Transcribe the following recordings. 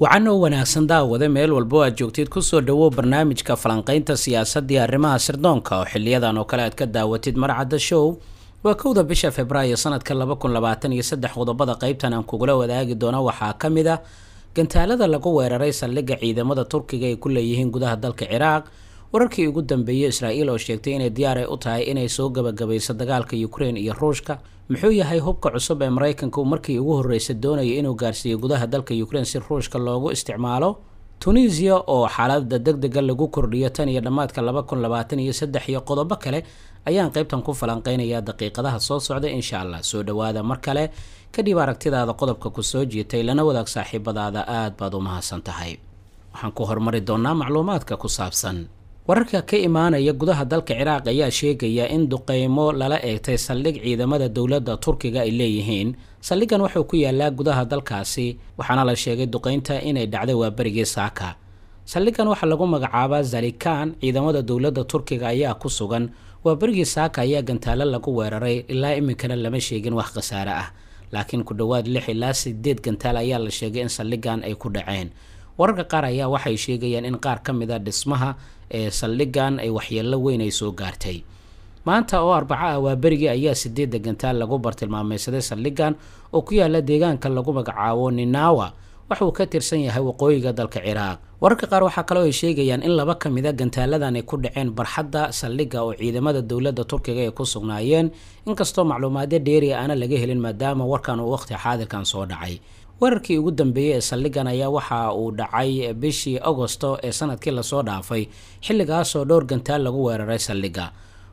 wacan oo wanaagsan daawada meel walbo oo aad joogtid kusoo dhawow barnaamijka falanqaynta siyaasadii arrimaha sirdoonka oo xiliyadan oo kale aad ka daawatid marcadda show waa kowda bisha februaayo sanadka qodobada qaybtan aan kugula wadaagi doono waxaa ka mid ah gantaalada lagu weeraray saldhigga ciidamada turkiga ay ku leeyihiin gudaha dalka ciraaq wararkii ugu dambeeyey israa'iil oo sheegtay inay diyaar ay u tahay inay soo gabagabayso dagaalka ukrein iyo ruushka muxuu yahay hubka cusub ee maraykanka uu markii ugu horreysay doonayay inuu gaarsiiyo gudaha dalka ukrein si ruushka loogu isticmaalo tunisiya oo xaaladda deg dega lagu kordhiyo tan iyo dhammaadka laba kun labaatan iyo saddex iyo qodobo kale ayaan qaybtan ku falanqaynayaa daqiiqadaha soo socda insha allah soo dhowaada mar kale kadhib aragtidaada qodobka ku soo jiitay lana wadaag saaxiibadaada aad baad u mahadsan tahay waxaan ku hormari doonnaa macluumaadka ku saabsan wararka ka imaanaya gudaha dalka ciraaq ayaa sheegaya in duqeymo lala eegtay saldhig ciidamada dowladda turkiga ay leeyihiin saldhiggan wuxuu ku yaalaa gudaha dalkaasi waxaana la sheegay duqeynta inay dhacday waa berigii saaka saldhigan waxaa lagu magacaabaa zalikan ciidamada dowladda turkiga ayaa ku sugan waabarigii saaka ayaa gantaalo lagu weeraray ilaa iminkana lama sheegin wax khasaare ah laakiin ku dhowaad lix ilaa sideed gantaal ayaa la sheegay in saldhigan ay ku dhaceen wararka qaar ayaa waxay sheegayaan in qaar ka mid a ah dhismaha ee saldhigan ay waxyeello weyn ay soo gaartay maanta oo arbaco ah waa berigii ayaa sideed degantaan lagu bartilmaameysaday saldhigan oo ku yaala deegaanka lagu magacaabo ninawa waxauu ka tirsan yahay waqooyiga dalka ciraaq wararka qaar waxaa kaloo ay sheegayaan in laba ka mid a ah gantaalladan ay ku dhaceen barxadda saldhiga oo ciidamada dowladda turkiga ay ku sugnaayeen inkastoo macluumaadyo dheeriya ah aana laga helin maadaama warkan uu wakhti xaadirkan soo dhacay weerarkii ugu dambeeyey ee saldhigan ayaa waxa uu dhacay bishii agosto ee sanadkii lasoo dhaafay xilligaasoo dhowr gantaal lagu weeraray saldhiga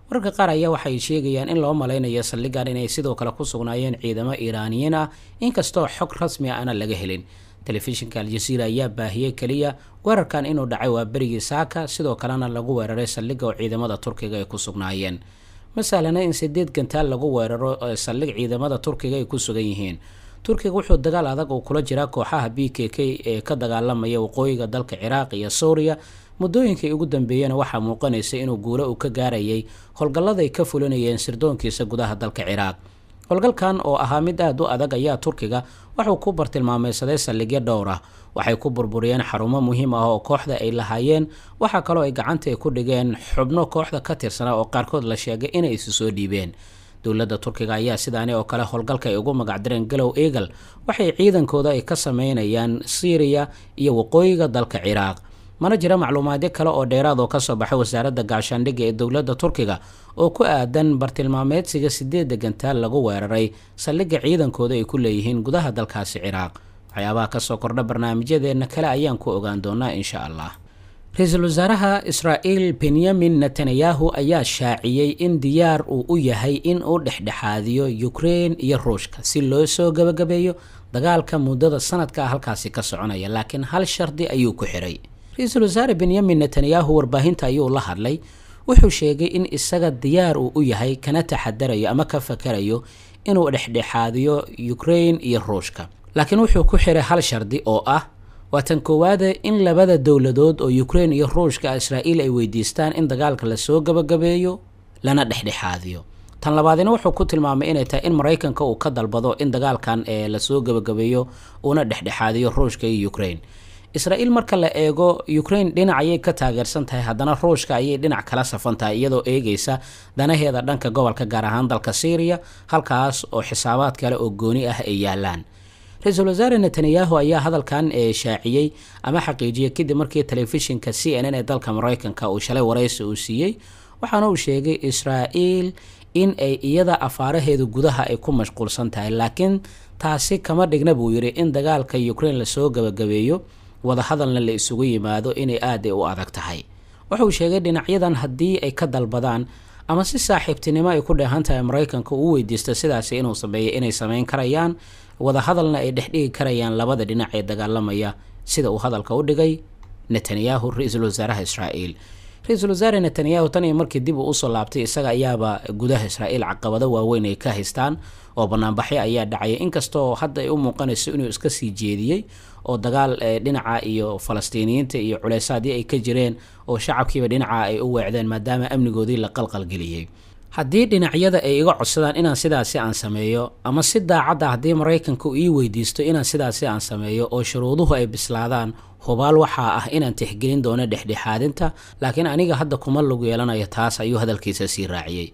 wararka qaar ayaa waxay sheegayaan in loo malaynayo saldhigan inay sidoo kale ku sugnaayeen ciidamo iraaniyiin ah inkastoo xog rasmi a ah aana laga helin telefishinka aljaziira ayaa baahiyey keliya weerarkan inuu dhacay waa berigii saaka sidoo kalena lagu weeraray saldhiga oo ciidamada turkiga ay ku sugnaayeen ma sahlana in sideed gantaal lagu weeraro saldhig ciidamada turkiga ay ku sugan yihiin turkiga wuxuu dagaal adag oo kula jiraa kooxaha b k k ee ka dagaalamaya waqooyiga dalka ciraaq iyo suuriya muddooyinkii ugu dambeeyena waxaa muuqanaysa inuu guulo uu ka gaarayay howlgalladay ka fulinayeen sirdoonkiisa gudaha dalka ciraaq howlgalkan oo ahaa mid aad u adag ayaa turkiga wuxuu ku bartilmaameysaday saldhigyo dhowr ah waxay ku burburiyeen xarumo muhiim ah oo kooxda ay lahaayeen waxaa kaloo ay gacanta ku dhigeen xubno kooxda ka tirsana oo qaarkood la sheegay inay isu soo dhiibeen dowladda turkiga ayaa sidaani oo kale howlgalka ay ugu magacdireen galow eagal waxay ciidankooda ay ka sameynayaan syriya iyo waqooyiga dalka ciraaq mana jira macluumaadyo kale oo dheeraad oo soo baxay wasaaradda gaashaandhigga ee dowladda turkiga oo ku aadan bartilmaameedsiga sideedda gantaal lagu weeraray saldhigga ciidankooda ay ku leeyihiin gudaha dalkaasi ciraaq waxyaabaha kasoo kordha barnaamijyadeenna kale ayaan ku ogaan doonaa insha allah ra-iisul wasaaraha israa'iil benyamin netanyahu ayaa shaaciyey in diyaar uu u yahay in uu dhexdhexaadiyo yukrein iyo ruushka si loo soo gebagabeeyo dagaalka muddada sanadka halkaasi ka soconaya laakiin hal shardi ayuu ku xiray ra-iisul wasaare benyamin netanyahu warbaahinta ayuu la hadlay wuxuu sheegay in isaga diyaar uu u yahay kana taxadarayo ama ka fakarayo inuu dhexdhexaadiyo yukrein iyo ruushka laakiin wuxuu ku xiray hal shardi oo ah waa tan koowaade in labada dowladood oo yukrain iyo ruushka israa'iil ay weydiistaan in dagaalka lasoo gabagabeeyo lana dhexdhexaadiyo tan labaadina wuxuu ku tilmaamay inay tahay in maraykanka uu ka dalbado in dagaalkan ee lasoo gabagabeeyo uuna dhexdhexaadiyo ruushka iyo yukrain israa'iil marka la eego yukrain dhinac ayay ka taageersan tahay haddana ruushka ayay dhinac kala safan tahay iyadoo eegeysa danaheeda dhanka gobolka gaar ahaan dalka syriya halkaas oo xisaabaad kale oo gooni ah ay yaallaan ra-iisul wasaare netanyahu ayaa hadalkan eh, shaaciyey ama xaqiijiyey kadib markii telefishinka c n n ee dalka mareykanka uu shalay wareysi uu siiyey waxaana uu sheegay israa'iil in ay iyada afaaraheedu gudaha ay ku mashquulsan tahay laakiin taasi kama dhigna buu yidhi in dagaalka ukraine lasoo gabagabeeyo wadahadalna la isugu yimaado inay aad ay u adag tahay wuxuu sheegay dhinacyadan haddii ay ka dalbadaan ama si saaxiibtinimo ay ku dheehan tahay maraykanka uu weydiisto sidaasi inuu sameeyo inay samayn karayaan wadahadalna ay dhexdhigi karayaan labada dhinac ee dagaalamaya sida uu hadalka u dhigay netanyahu ra-iisul wasaaraha israa'iil ra-iisul wasaare netanyahu tan iyo markii dib uu usoo laabtay isaga ayaaba gudaha israa'iil caqabado waaweyn ay ka haystaan oo banaanbaxyo ayaa dhacaya inkastoo hadda ay u muuqanayso inuu iska sii jeediyey oo dagaal eh, dhinaca iyo falastiiniyiinta iyo culeysaadii ay ka jireen oo shacabkiiba dhinaca ay u weecdeen maadaama amnigoodii la qalqalgeliyey haddii dhinacyada ay iga codsadaan inaan sidaasi aan sameeyo ama si daacadda ah haddii maraykanku ii weydiisto inaan sidaasi aan sameeyo oo shuruuduhu ay bislaadaan hubaal waxaa ah inaan tixgelin doono dhexdhexaadinta laakiin aniga hadda kuma lug yeelanayo taas ayuu hadalkiisa sii raaciyey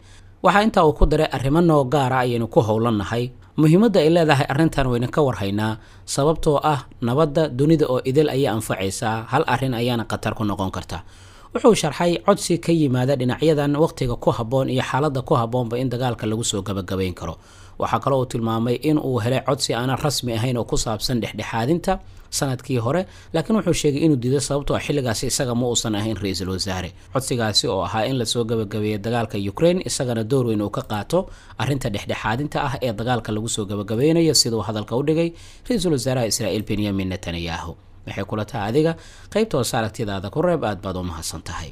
waxaa intaa uu ku daray arrimo noo gaara ayaynu ku howlannahay muhiimadda ay leedahay arrintan wayninka warhaynaa sababtoo ah nabadda dunida oo idil ayay anfacaysaa hal arrin ayaana khatar ku noqon karta wuxuu sharxay codsi ka yimaada dhinacyadan waqtiga ku habboon iyo xaaladda ku habboonba in dagaalka lagu soo gabagabayn karo waxaa kale uu tilmaamay in uu helay codsi aana rasmi ahayn oo ku saabsan dhexdhexaadinta sanadkii hore laakiin wuxuu sheegay inuu diiday sababtoo ah xilligaasi isaga ma uusan ahayn ra-iisul wasaare codsigaasi oo ahaa in lasoo gabagabeeya dagaalka ukraine isagana door weyn uu ka qaato arrinta dhexdhexaadinta ah ee dagaalka lagu soo gabagabeynayo siduu hadalka u dhigay ra-iisul wasaaraha israa'iil benyamin netanyahu waxay kula taha adiga qaybtoosa hoose aragtidaada ku reeb aad baad u mahadsan tahay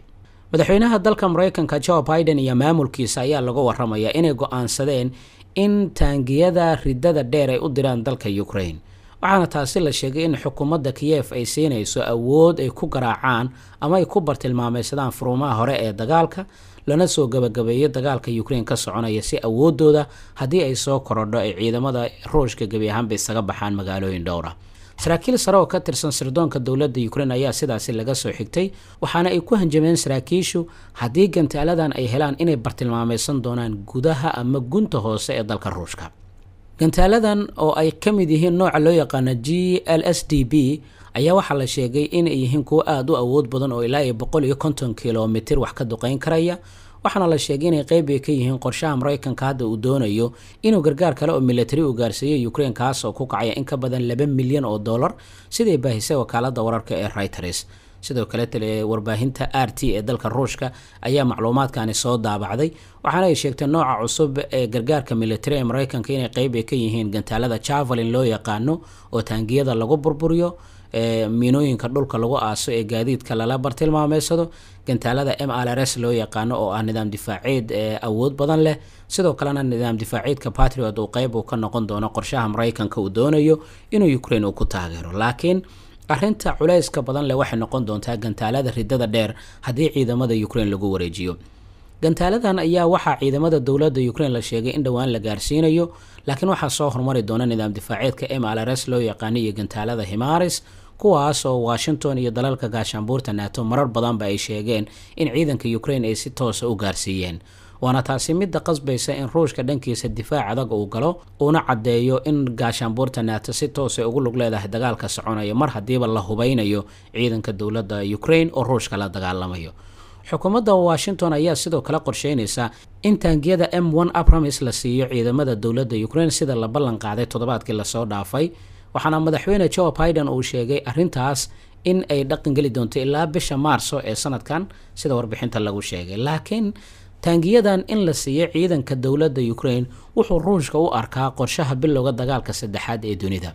madaxweynaha dalka maraykanka jo biden iyo maamulkiisa ayaa laga waramaya inay go'aansadeen in taangiyada ridada dheer ay u diraan dalka ukraine waxaana taasi la sheegay in xukuumadda kiyef ay siinayso awood ay ku garaacaan ama ay ku bartilmaameysadaan furuumaha hore ee dagaalka lana soo gabagabeeyo dagaalka ukraine ka soconaya si awoodooda haddii ay soo korodho ay ciidamada ruushka gebi ahaanba isaga baxaan magaalooyin dhowra saraakiil sare oo ka tirsan sirdoonka dowladda ukrein ayaa sidaasi laga soo xigtay waxaana ay ku hanjameen saraakiishu haddii gantaaladan ay helaan inay bartilmaameysan doonaan gudaha ama gunta hoose ee dalka ruushka gantaaladan oo ay ka mid yihiin nooca loo yaqaana g l s d b ayaa waxaa la sheegay inay yihiin kuwo aada u awood badan oo ilaa iyo boqol iyo konton kilomitir wax ka duqayn karaya waxaana la sheegay inay qeyb ay ka yihiin qorshaha maraykanka hadda uu doonayo inuu gargaar kale oo milatari u gaarsiiyo ukrain kaasoo oo ku kacaya in ka badan laba milyan oo dollar siday baahisay wakaalada wararka ee reuters sidoo kale warbaahinta r t ee dalka ruushka ayaa macluumaadkani soo daabacday waxaana ay sheegtay nooca cusub ee gargaarka milatari ee maraykanka inay qeyb ay ka yihiin gantaalada javalin loo yaqaano oo taangiyada lagu burburiyo ee miinooyinka dhulka lagu aaso ee gaadiidka lala bartilmaameysado gantaalada m r s loo yaqaano oo ah nidaam difaaceed awood badan leh sidoo kalena nidaam difaaceedka patriot uu qeyb uu ka noqon doono qorshaha maraykanka uu doonayo inuu ukraine uu ku taageero laakiin arinta culayska badan leh waxay noqon doontaa gantaalada ridada dheer haddii ciidamada ukraine lagu wareejiyo gantaaladan ayaa waxaa ciidamada dowladda ukraine la sheegay in dhowaan la gaarsiinayo laakiin waxaa soo horumari doona nidaam difaaceedka m mlrs loo yaqaana iyo gantaalada himaris kuwaas oo washington iyo dalalka gaashaanbuurta nato marar badanba ay sheegeen in ciidanka ukraine ay si toosa ah u gaarsiiyeen waana taasi midda qasbaysa in ruushka dhankiisa difaac adag uu galo uuna caddeeyo in gaashaanbuurta naato si toosay ah ugu lug leedahay dagaalka soconayo mar haddiiba la hubeynayo ciidanka dowladda ukraine oo ruushka la dagaalamayo xukuumadda washington ayaa sidoo kale qorsheynaysa in taangiyada m n abramis la siiyo ciidamada dowladda ukraine sida la ballan qaaday toddobaadkii lasoo dhaafay waxaana madaxweyne jo biden uu sheegay arrintaas in ay dhaqan geli doonto ilaa bisha maarso ee sanadkan sida warbixinta lagu sheegay laakiin taangiyadan in la siiyo ciidanka dowladda ukraine wuxuu ruushka u arkaa qorshaha bilowga dagaalka saddexaad ee dunida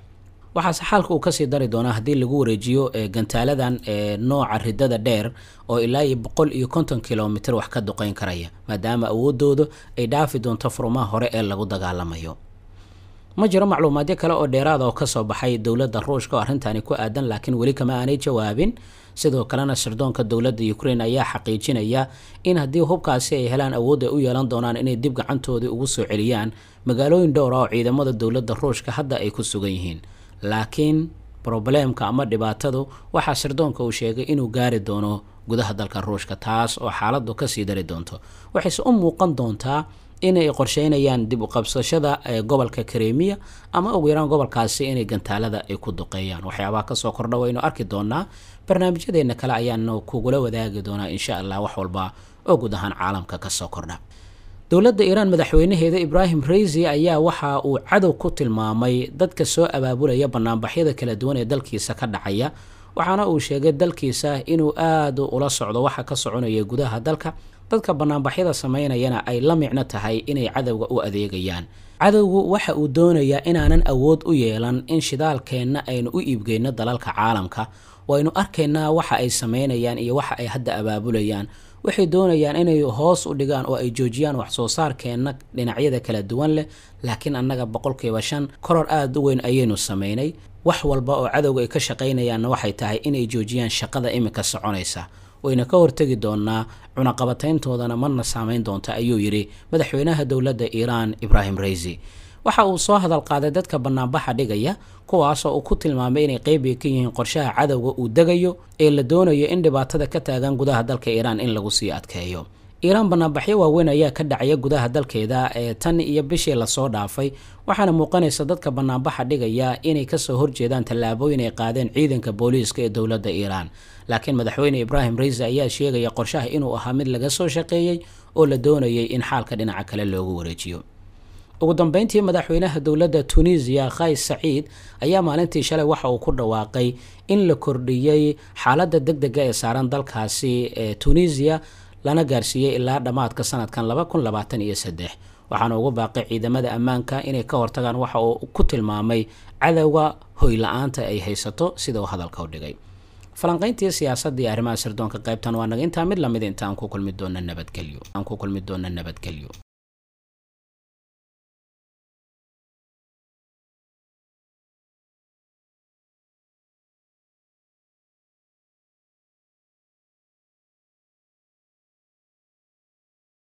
waxaase xaalka uu kasii dari doonaa haddii lagu wareejiyo eh, gantaaladan eh, nooca ridada dheer oo ilaa iyo boqol iyo konton kilomitr wax ka duqeyn karaya maadaama awoodooda ay dhaafi doonto furmaha hore ee lagu dagaalamayo ma jiro macluumaadyo kale oo dheeraada ah oo kasoo baxay dowladda ruushka oo arrintani ku aadan laakiin weli kama aanay jawaabin sidoo kalena sirdoonka dowladda ukrain ayaa xaqiijinaya in haddii hubkaasi ay helaan awood u yeelan doonaan inay dib gacantoodii ugu soo celiyaan magaalooyin dhowra ah oo ciidamada dowladda ruushka hadda ay ku sugan yihiin laakiin probleemka ama dhibaatadu waxaa sirdoonka uu sheegay inuu gaari doono gudaha dalka ruushka taas oo xaaladdu kasii dari doonto waxayse u muuqan doontaa inay qorsheynayaan dib uqabsashada eh, gobolka karemiya ama ugu yaraan gobolkaasi inay gantaalada ay ku duqeeyaan waxyaabaha kasoo kordha waynu arki doonaa barnaamijyadeenna kale ayaanu kugula wadaagi doonaa insha allah wax walba oo guud ahaan caalamka kasoo kordha dowladda iiraan madaxweynaheeda ibraahim raisi ayaa waxa uu cadow ku tilmaamay dadka soo abaabulaya banaanbaxyada kala duwan ee dalkiisa ka dhacaya waxaana uu sheegay dalkiisa inuu aad ula socdo waxa ka soconaya gudaha dalka dadka banaanbaxyada samaynayana ay la micno tahay inay cadowga u adeegayaan cadowgu waxa uu doonayaa inaanan awood u yeelan in shidaalkeenna aynu u iibgeyno dalalka caalamka waynu arkaynaa waxa ay samaynayaan iyo waxa ay hadda abaabulayaan waxay doonayaan inay hoos u dhigaan oo ay joojiyaan waxsoo saarkeenna dhinacyada kala duwan leh laakiin annaga boqolkiiba shan koror aada u weyn ayaynu samaynay wax walba oo cadowga ay ka shaqaynayaanna waxay tahay inay joojiyaan shaqada iminka soconaysa wayna ka hortegi doonaa cunaqabatayntoodana marna saamayn doonta ayuu yidhi madaxweynaha dowladda iiraan ibraahim raisi waxa uu soo hadal qaaday dadka banaanbaxa dhigaya kuwaasoo uu ku tilmaamay inay qeybiga ka yihiin qorshaha cadowga uu degayo ee la doonayo in dhibaatada ka taagan gudaha dalka iiraan in lagu sii adkeeyo iiraan banaanbaxyo waaweyn ayaa ka dhacaya gudaha dalkeeda ee tan iyo bishii lasoo dhaafay waxaana muuqanaysa dadka banaanbaxa dhigaya inay kasoo horjeedaan tallaabooyin ay qaadeen ciidanka booliiska ee dowladda iiraan laakiin madaxweyne ibraahim reyse ayaa sheegaya qorshaha inuu ahaa mid laga soo shaqeeyey oo la doonayay in xaalka dhinaca kale loogu wareejiyo ugu dambeyntii madaxweynaha dowladda tunisiya khays saciid ayaa maalintii shalay waxa uu ku dhawaaqay in la kordhiyey xaaladda degdega ee saaran dalkaasi ee tunisiya lana gaarsiiyey ilaa dhammaadka sanadkan waxaana ugu baaqay ciidamada ammaanka inay ka hortagaan waxa uu ku tilmaamay cadowga hoyla-aanta ay haysato sida uu hadalka u dhigay falanqayntii siyaasadii arrimaha sirdoonka qaybtan waa naga intaa mid lamid ah, inta aan ku kulmi doona nabadgelyo